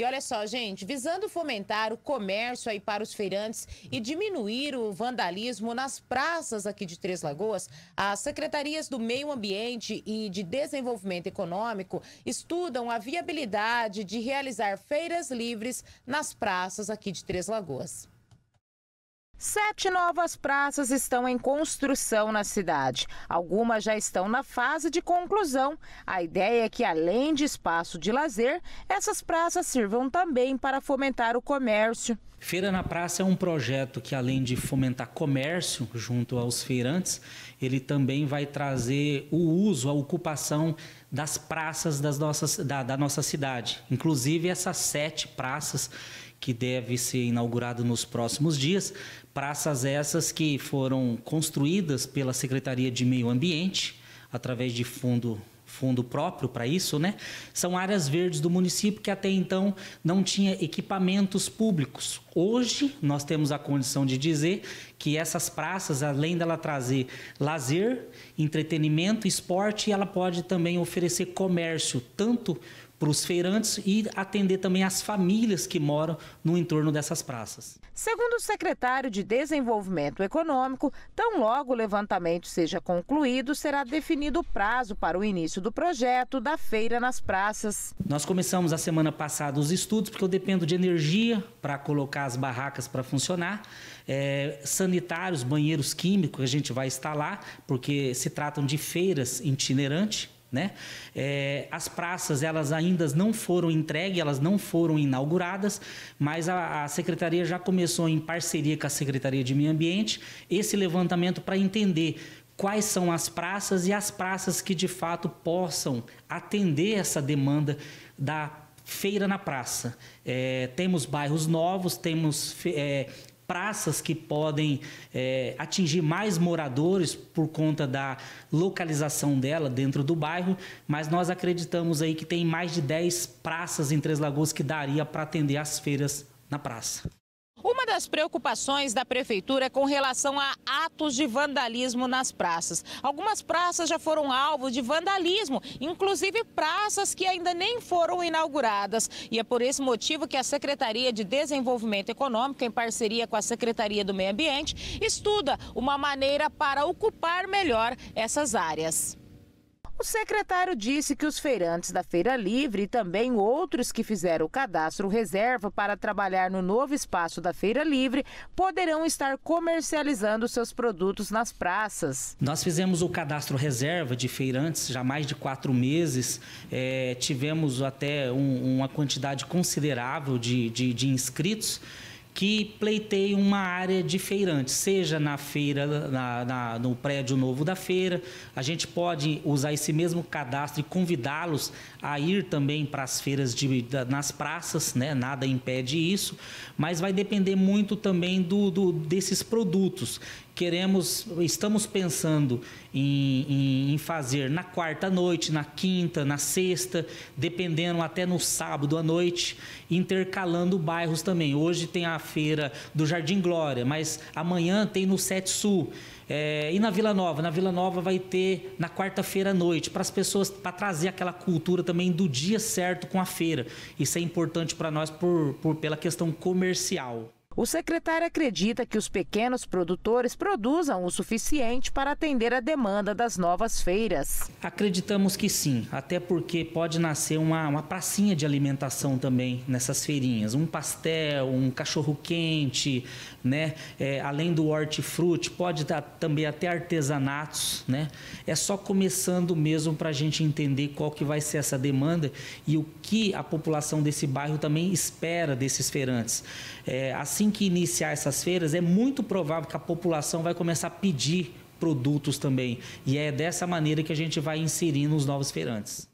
E olha só, gente, visando fomentar o comércio aí para os feirantes e diminuir o vandalismo nas praças aqui de Três Lagoas, as secretarias do Meio Ambiente e de Desenvolvimento Econômico estudam a viabilidade de realizar feiras livres nas praças aqui de Três Lagoas. Sete novas praças estão em construção na cidade. Algumas já estão na fase de conclusão. A ideia é que, além de espaço de lazer, essas praças sirvam também para fomentar o comércio. Feira na Praça é um projeto que, além de fomentar comércio junto aos feirantes, ele também vai trazer o uso, a ocupação das praças das nossas, da, da nossa cidade. Inclusive, essas sete praças que deve ser inaugurado nos próximos dias. Praças essas que foram construídas pela Secretaria de Meio Ambiente, através de fundo fundo próprio para isso, né? São áreas verdes do município que até então não tinha equipamentos públicos. Hoje nós temos a condição de dizer que essas praças, além dela trazer lazer, entretenimento, esporte, ela pode também oferecer comércio, tanto para os feirantes e atender também as famílias que moram no entorno dessas praças. Segundo o secretário de Desenvolvimento Econômico, tão logo o levantamento seja concluído, será definido o prazo para o início do projeto da feira nas praças. Nós começamos a semana passada os estudos, porque eu dependo de energia para colocar as barracas para funcionar, é, sanitários, banheiros químicos a gente vai instalar, porque se tratam de feiras itinerantes né? É, as praças elas ainda não foram entregues, elas não foram inauguradas, mas a, a, secretaria já começou em parceria com a secretaria de meio ambiente esse levantamento para entender quais são as praças e as praças que de fato possam atender essa demanda da feira na praça. É, temos bairros novos, temos é, praças que podem é, atingir mais moradores por conta da localização dela dentro do bairro, mas nós acreditamos aí que tem mais de 10 praças em Três Lagoas que daria para atender as feiras na praça. Uma das preocupações da prefeitura é com relação a atos de vandalismo nas praças. Algumas praças já foram alvo de vandalismo, inclusive praças que ainda nem foram inauguradas. E é por esse motivo que a Secretaria de Desenvolvimento Econômico, em parceria com a Secretaria do Meio Ambiente, estuda uma maneira para ocupar melhor essas áreas. O secretário disse que os feirantes da Feira Livre e também outros que fizeram o cadastro reserva para trabalhar no novo espaço da Feira Livre poderão estar comercializando seus produtos nas praças. Nós fizemos o cadastro reserva de feirantes já há mais de quatro meses. É, tivemos até um, uma quantidade considerável de, de, de inscritos que pleiteiem uma área de feirante, seja na feira, na, na, no prédio novo da feira. A gente pode usar esse mesmo cadastro e convidá-los a ir também para as feiras de, nas praças, né? nada impede isso, mas vai depender muito também do, do desses produtos queremos, estamos pensando em, em, em, fazer na quarta noite, na quinta, na sexta, dependendo até no sábado à noite, intercalando bairros também. Hoje tem a feira do Jardim Glória, mas amanhã tem no Sete Sul. É, e na Vila Nova? Na Vila Nova vai ter na quarta-feira à noite, para as pessoas, para trazer aquela cultura também do dia certo com a feira. Isso é importante para nós por, por, pela questão comercial. O secretário acredita que os pequenos produtores produzam o suficiente para atender a demanda das novas feiras. Acreditamos que sim, até porque pode nascer uma, uma pracinha de alimentação também nessas feirinhas. Um pastel, um cachorro quente, né? É, além do hortifruti, pode dar também até artesanatos, né? É só começando mesmo para a gente entender qual que vai ser essa demanda e o que a população desse bairro também espera desses feirantes. É, assim assim que iniciar essas feiras, é muito provável que a população vai começar a pedir produtos também. E é dessa maneira que a gente vai inserindo os novos feirantes.